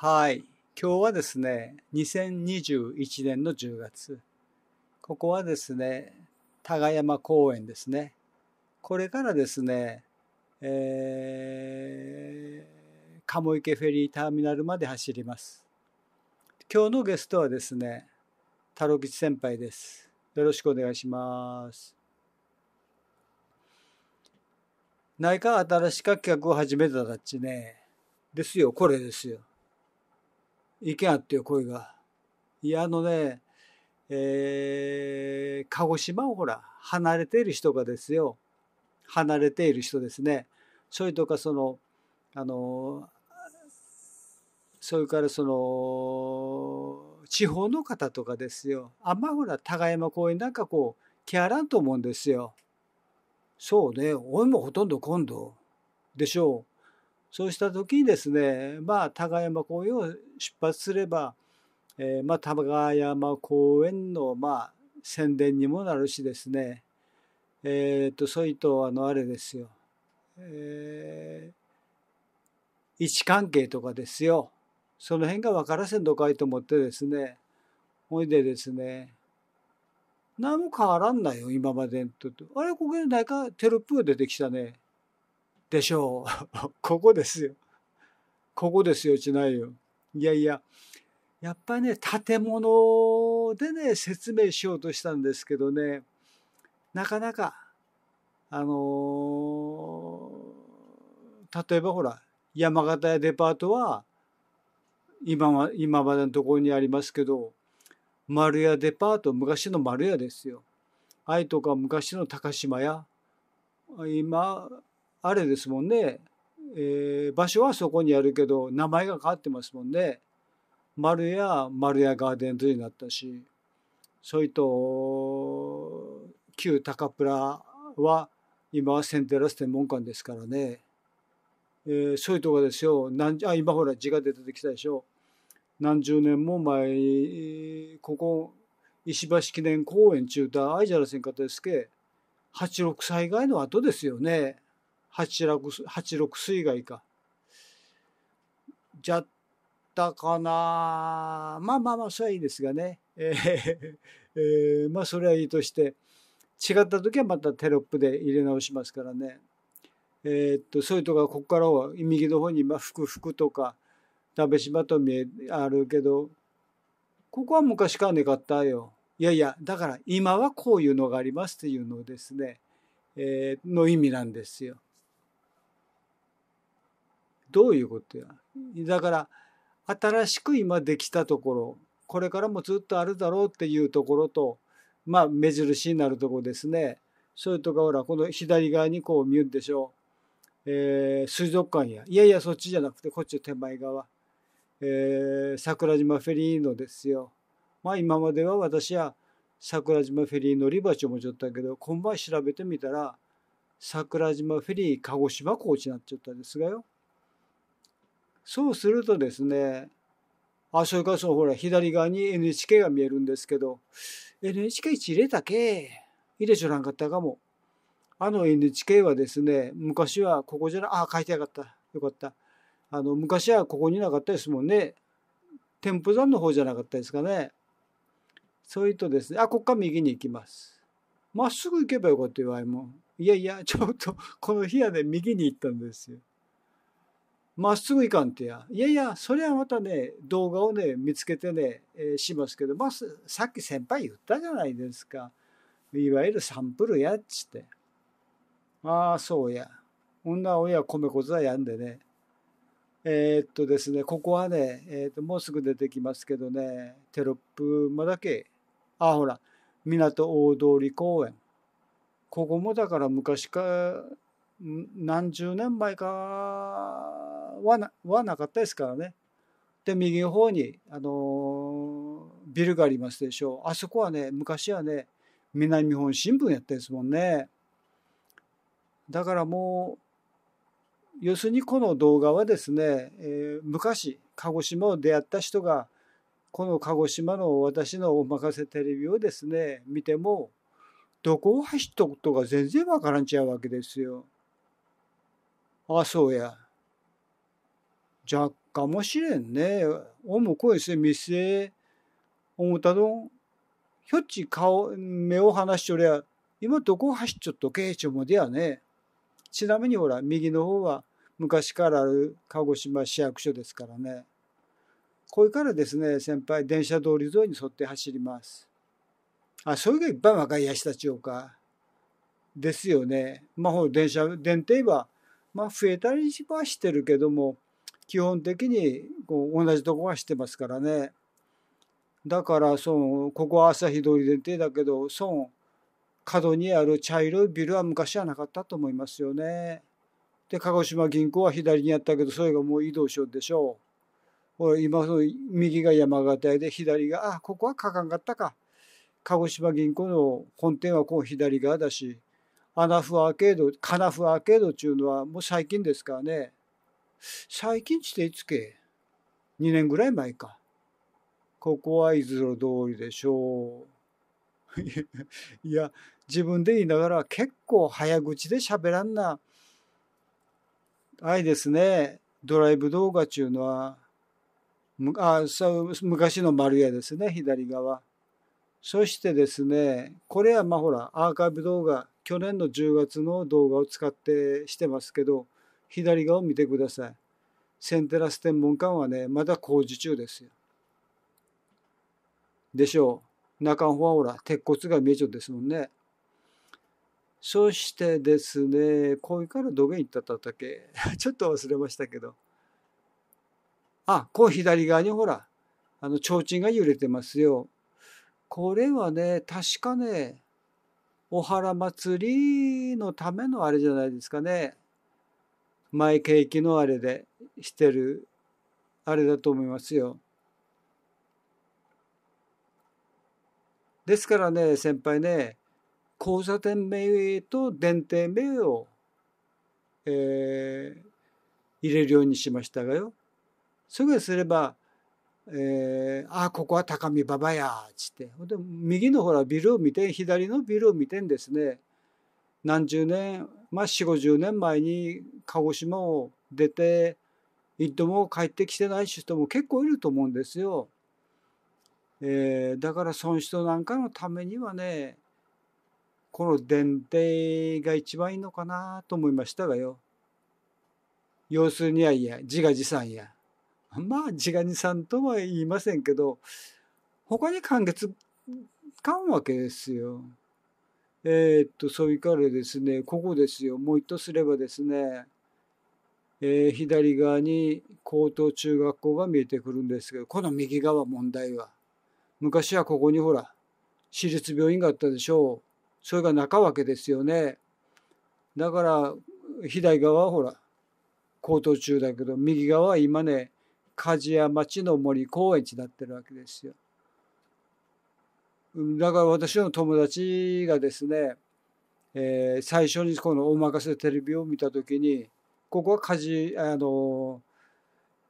はい。今日はですね、2021年の10月。ここはですね、多賀山公園ですね。これからですね、えー、鴨池フェリーターミナルまで走ります。今日のゲストはですね、太郎吉先輩です。よろしくお願いします。内科新しい企画を始めたたちね。ですよ、これですよ。行けやっていう声が。いや、あのね、えー、鹿児島をほら、離れている人がですよ。離れている人ですね。それとか、その、あの、それからその、地方の方とかですよ。あんまほら、高山公園なんかこう、来あらんと思うんですよ。そうね、俺もほとんど今度でしょう。そうした時にですねまあ高山公園を出発すれば、えー、まあ、高山公園のまあ宣伝にもなるしですねえっ、ー、とそうとあのあれですよ、えー、位置関係とかですよその辺が分からせんどかいと思ってですねほいでですね何も変わらんないよ今までとあれここに何かテロップが出てきたねでしょう。ここですよ。ここですよ、ちないよ。いやいや、やっぱりね、建物でね、説明しようとしたんですけどね、なかなか、あのー、例えばほら、山形やデパートは、今は、今までのところにありますけど、丸屋デパート、昔の丸屋ですよ。愛とか昔の高島屋、今、あれですもんね、えー、場所はそこにあるけど名前が変わってますもんね丸屋丸屋ガーデンズになったしそれと旧高プラは今はセンテラス天文館ですからね、えー、そういうとこですよんあ今ほら字が出てきたでしょ何十年も前ここ石橋記念公園中だあいじゃらせんかったですけ86以外の後ですよね。八六水害か。じゃったかなまあまあまあ、それはいいですがね。えー、えー、まあ、それはいいとして、違った時はまたテロップで入れ直しますからね。えー、っと、そういうとこここからは右の方に、まあ、ふくふくとか、鍋島と見え、あるけど、ここは昔からかったよ。いやいや、だから今はこういうのがありますっていうのですね、えー、の意味なんですよ。どういうことやだから新しく今できたところこれからもずっとあるだろうっていうところとまあ目印になるとこですねそれとかほらこの左側にこう見るでしょう、えー、水族館やいやいやそっちじゃなくてこっちの手前側、えー、桜島フェリーのですよまあ今までは私は桜島フェリー乗り場所もちょったけど今晩調べてみたら桜島フェリー鹿児島高ーになっちゃったんですがよそうするとですねあそれからそのほら左側に NHK が見えるんですけど NHK1 入れたけ入れちょらんかったかもあの NHK はですね昔はここじゃなあ書いてなかったよかったあの昔はここになかったですもんね天保山の方じゃなかったですかねそういうとですねあこっから右に行きますまっすぐ行けばよかったよあいもいやいやちょっとこの日はね右に行ったんですよまっすぐいかんてや。いやいや、それはまたね、動画をね、見つけてね、えー、しますけど、まあ、さっき先輩言ったじゃないですか。いわゆるサンプルやっつって。ああ、そうや。女親米粉ずやんでね。えー、っとですね、ここはね、えー、っと、もうすぐ出てきますけどね、テロップまだけ。あ、ほら、港大通公園。ここもだから昔から、何十年前かはなはなかったですからね。で右の方に、あのビルがありますでしょう。あそこはね昔はね南日本新聞やったですもんね。だからもう要するにこの動画はですね、えー、昔鹿児島を出会った人がこの鹿児島の私のおまかせテレビをですね見てもどこを走っとくとか全然わからんちゃうわけですよ。あ、そうや。じゃかもしれんね。おもこ見せ、店、思ったどひょっち顔、目を離しちょりゃ、今どこ走っちょっとけえちょもでやね。ちなみにほら、右の方は昔からある鹿児島市役所ですからね。これからですね、先輩、電車通り沿いに沿って走ります。あ、それがいっぱい若いやしたちよか。ですよね。まあ、ほら、電車、電停はまあ、増えたりはしてるけども基本的にこう同じとこはしてますからねだからそのここは朝日通りでてだけどその角にある茶色いビルは昔はなかったと思いますよね。で鹿児島銀行は左にあったけどそれがもう移動しようでしょう。今その右が山形で左があここはかかんかったか鹿児島銀行の本店はこう左側だしアナフアーケード、カナフアーケードっていうのはもう最近ですからね。最近していつけ ?2 年ぐらい前か。ここはいずれ通りでしょう。いや、自分で言いながら結構早口で喋らんな。あですね、ドライブ動画ちゅうのは、あそう昔の丸屋ですね、左側。そしてですね、これはまあほら、アーカイブ動画、去年の10月の動画を使ってしてますけど、左側を見てください。センテラス天文館はね、まだ工事中ですよ。でしょう。中ほはほら、鉄骨が見えちゃうですもんね。そしてですね、こうからどげん行ったったったっけ ちょっと忘れましたけど。あ、こう左側にほら、あの、提灯が揺れてますよ。これはね、確かね、お原祭りのためのあれじゃないですかね前ーキのあれでしてるあれだと思いますよ。ですからね先輩ね交差点名と電停名を、えー、入れるようにしましたがよ。それすればえー、あここは高見馬場やっつってで右のほらビルを見て左のビルを見てんですね何十年まあ4 5 0年前に鹿児島を出て一度も帰ってきてない人も結構いると思うんですよ。えー、だからその人なんかのためにはねこの伝帝が一番いいのかなと思いましたがよ。要するにはいや自画自賛や。まあ、地ガニさんとは言いませんけど、他に完結かんわけですよ。えー、っと、そういかれですね、ここですよ。もう一とすればですね、えー、左側に高等中学校が見えてくるんですけど、この右側問題は。昔はここにほら、私立病院があったでしょう。それが中わけですよね。だから、左側はほら、高等中だけど、右側は今ね、鍛冶屋町の森高円寺だってるわけですよ。だから私の友達がですね、えー、最初にこの「おまかせテレビ」を見た時にここは鍛あの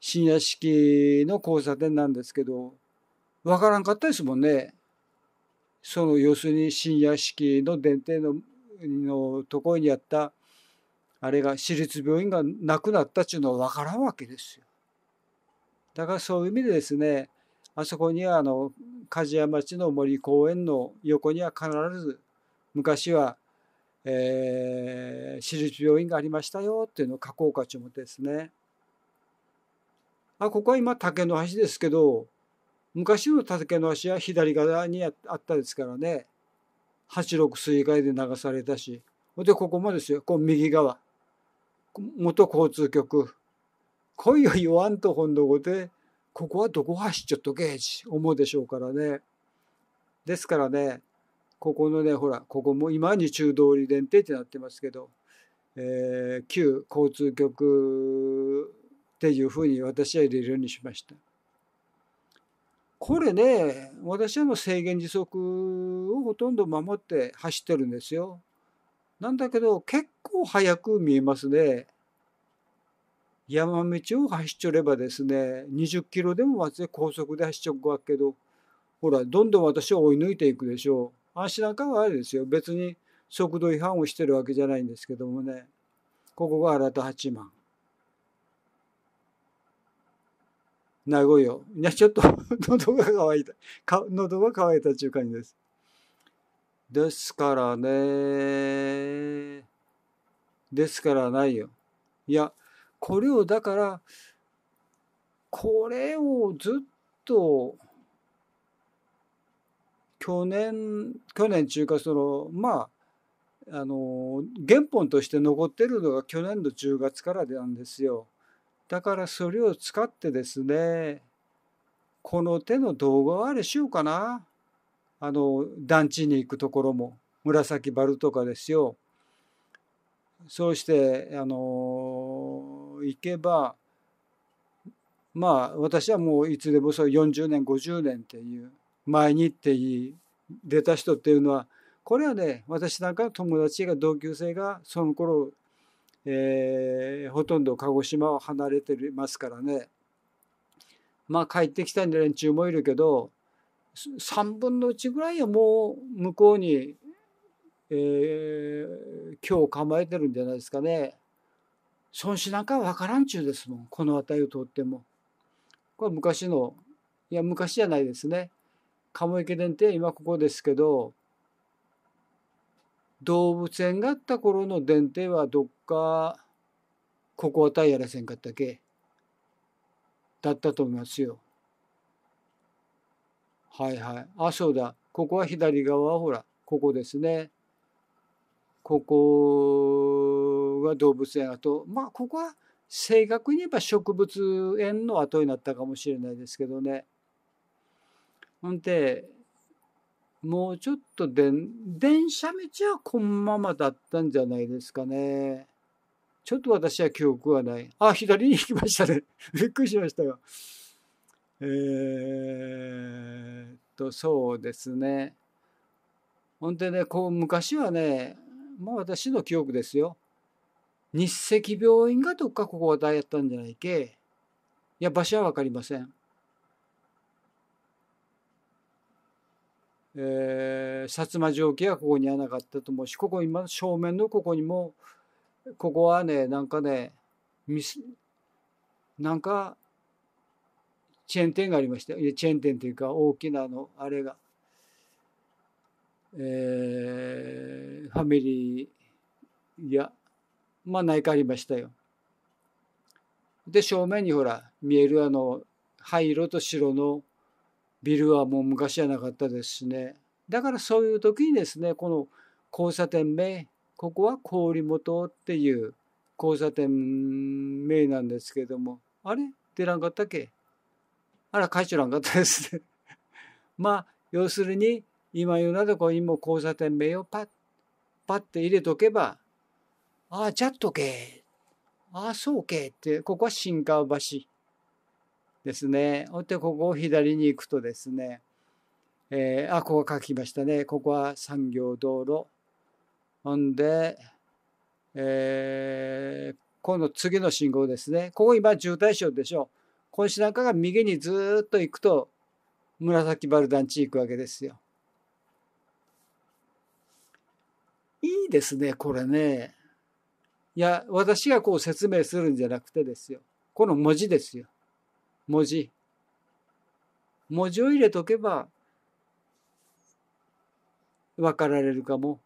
深夜式の交差点なんですけど分からんかったですもんね。その要するに深夜式の電停ののところにあったあれが私立病院がなくなったっていうのは分からんわけですよ。だからそういう意味でですねあそこにはあの梶屋町の森公園の横には必ず昔は、えー、私立病院がありましたよっていうのを書こうかと思ってですねあここは今竹の橋ですけど昔の竹の橋は左側にあったですからね八六水害で流されたしでここもですよこう右側元交通局恋を言わんと本土語でここはどこ走っちょっとけち思うでしょうからね。ですからねここのねほらここも今に中通り電停ってなってますけど、えー、旧交通局っていうふうに私は入れるようにしました。これね私はもう制限時速をほとんど守って走ってるんですよ。なんだけど結構速く見えますね。山道を走っちょればですね20キロでもず高速で走っちょうわけどほらどんどん私を追い抜いていくでしょう。足なんかはあれですよ別に速度違反をしてるわけじゃないんですけどもねここが新田八幡。名古屋。いや、ちょっと 喉が渇いた。喉が渇いた中いう感じです。ですからね。ですからないよ。いや、これをだからこれをずっと去年去年中華そのまああの原本として残ってるのが去年の10月からなんですよ。だからそれを使ってですねこの手の動画はあれしようかな。あの団地に行くところも紫バルとかですよ。そうしてあの行けばまあ私はもういつでもそう40年50年っていう前にっていい出た人っていうのはこれはね私なんか友達が同級生がその頃、えー、ほとんど鹿児島を離れてますからねまあ帰ってきたん連中もいるけど3分の1ぐらいはもう向こうに、えー、今日構えてるんじゃないですかね。孫子なんかわからんちゅうですもんこの辺りを通っても。これ昔のいや昔じゃないですね鴨池伝って今ここですけど動物園があった頃の伝帝はどっかここたやらせんかったっけだったと思いますよ。はいはい。あそうだ。ここは左側ほらここですね。ここは動物園跡まあここは正確に言えば植物園の後になったかもしれないですけどね。ほんでもうちょっとで電車道はこのままだったんじゃないですかね。ちょっと私は記憶はない。あ、左に行きましたね。びっくりしましたよ。えー、っと、そうですね。ほんでね、こう昔はね、まあ私の記憶ですよ。日赤病院がどっかここはだやったんじゃないけいや場所は分かりません。えー、薩摩城家はここにはなかったと思うしここ今正面のここにもここはねなんかねミなんかチェーン店がありましたチェーン店というか大きなのあれが、えー、ファミリーやまあいかありましたよ。で正面にほら見えるあの灰色と白のビルはもう昔じゃなかったですしねだからそういう時にですねこの交差点名ここは郡本っていう交差点名なんですけどもあれ出らんかったっけあら会長らんかったですね まあ要するに今言うなとこにも交差点名をパッパッて入れとけばああ、じゃっとけ。ああ、そうけ。って、ここは新川橋ですね。ほってここを左に行くとですね、えー、あ、ここ書きましたね。ここは産業道路。ほんで、えー、この次の信号ですね。ここ今渋滞しようでしょう。今週なんかが右にずっと行くと、紫丸団地行くわけですよ。いいですね、これね。いや、私がこう説明するんじゃなくてですよ。この文字ですよ。文字。文字を入れとけば、分かられるかも。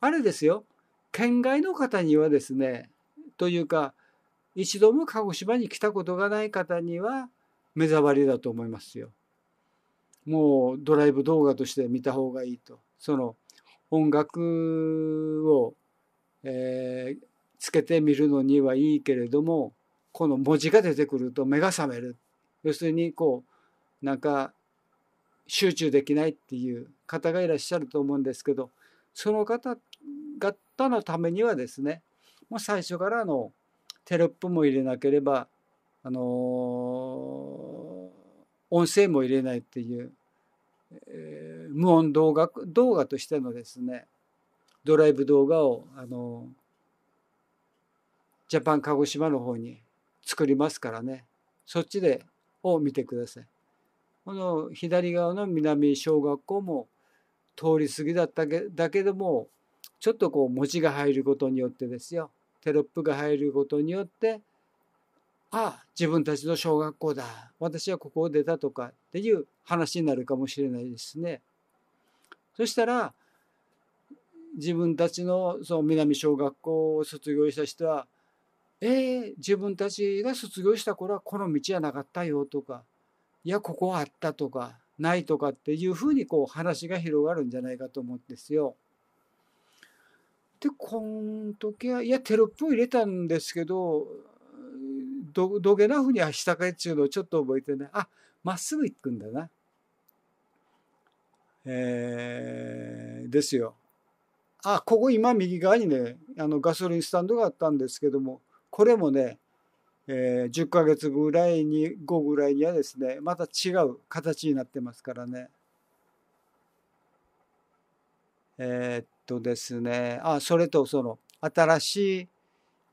あれですよ。県外の方にはですね、というか、一度も鹿児島に来たことがない方には目障りだと思いますよ。もうドライブ動画として見た方がいいと。その音楽をえー、つけてみるのにはいいけれどもこの文字が出てくると目が覚める要するにこうなんか集中できないっていう方がいらっしゃると思うんですけどその方々のためにはですねもう最初からのテロップも入れなければあのー、音声も入れないっていう、えー、無音動画動画としてのですねドライブ動画をあのジャパン鹿児島の方に作りますからねそっちでを見てください。この左側の南小学校も通り過ぎだったけだけどもちょっとこう文字が入ることによってですよテロップが入ることによってああ自分たちの小学校だ私はここを出たとかっていう話になるかもしれないですね。そしたら自分たちのその南小学校を卒業した人は「えー、自分たちが卒業した頃はこの道じゃなかったよ」とか「いやここはあった」とか「ない」とかっていうふうにこう話が広がるんじゃないかと思うんですよ。でこの時はいやテロップを入れたんですけどどどげなふうにあしたかっちゅうのをちょっと覚えてねあまっすぐ行くんだな。えー、ですよ。あここ今右側にねあのガソリンスタンドがあったんですけどもこれもね、えー、10ヶ月ぐらいに後ぐらいにはですねまた違う形になってますからね。えー、っとですねあそれとその新しい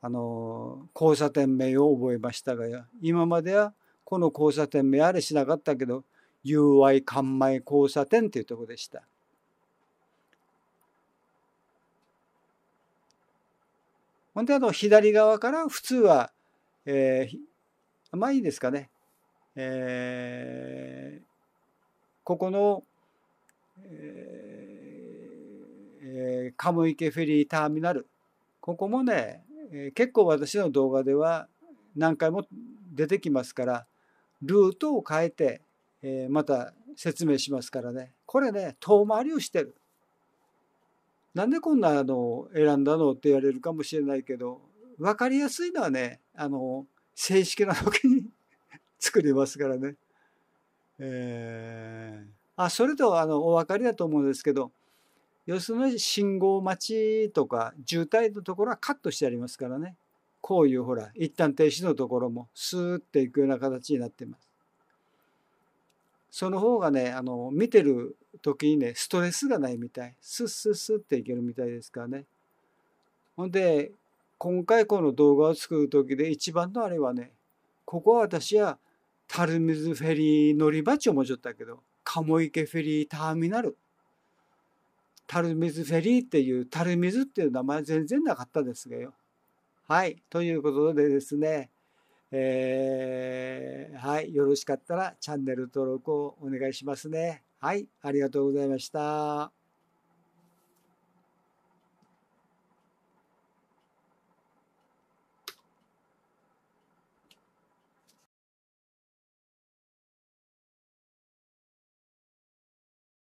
あの交差点名を覚えましたが今まではこの交差点名あれしなかったけど UI 完米交差点っていうとこでした。ほんであ左側から普通は、えー、まあいいですかね、えー、ここの、えー、鴨池フェリーターミナルここもね結構私の動画では何回も出てきますからルートを変えて、えー、また説明しますからねこれね遠回りをしてるなんでこんなの選んだのって言われるかもしれないけど分かりやすいのはねあの正式な時に 作りますからね。えー、あそれとあのお分かりだと思うんですけど要するに信号待ちとか渋滞のところはカットしてありますからねこういうほら一旦停止のところもスーッていくような形になっています。その方がねあの見てる時にねストレスがないみたいスッスッスッっていけるみたいですからねほんで今回この動画を作る時で一番のあれはねここは私は垂水フェリー乗り場地をもちょったけど鴨池フェリーターミナル垂水フェリーっていう垂水っていう名前全然なかったですがよはいということでですねえー、はい、よろしかったらチャンネル登録をお願いしますね。はい、ありがとうございました。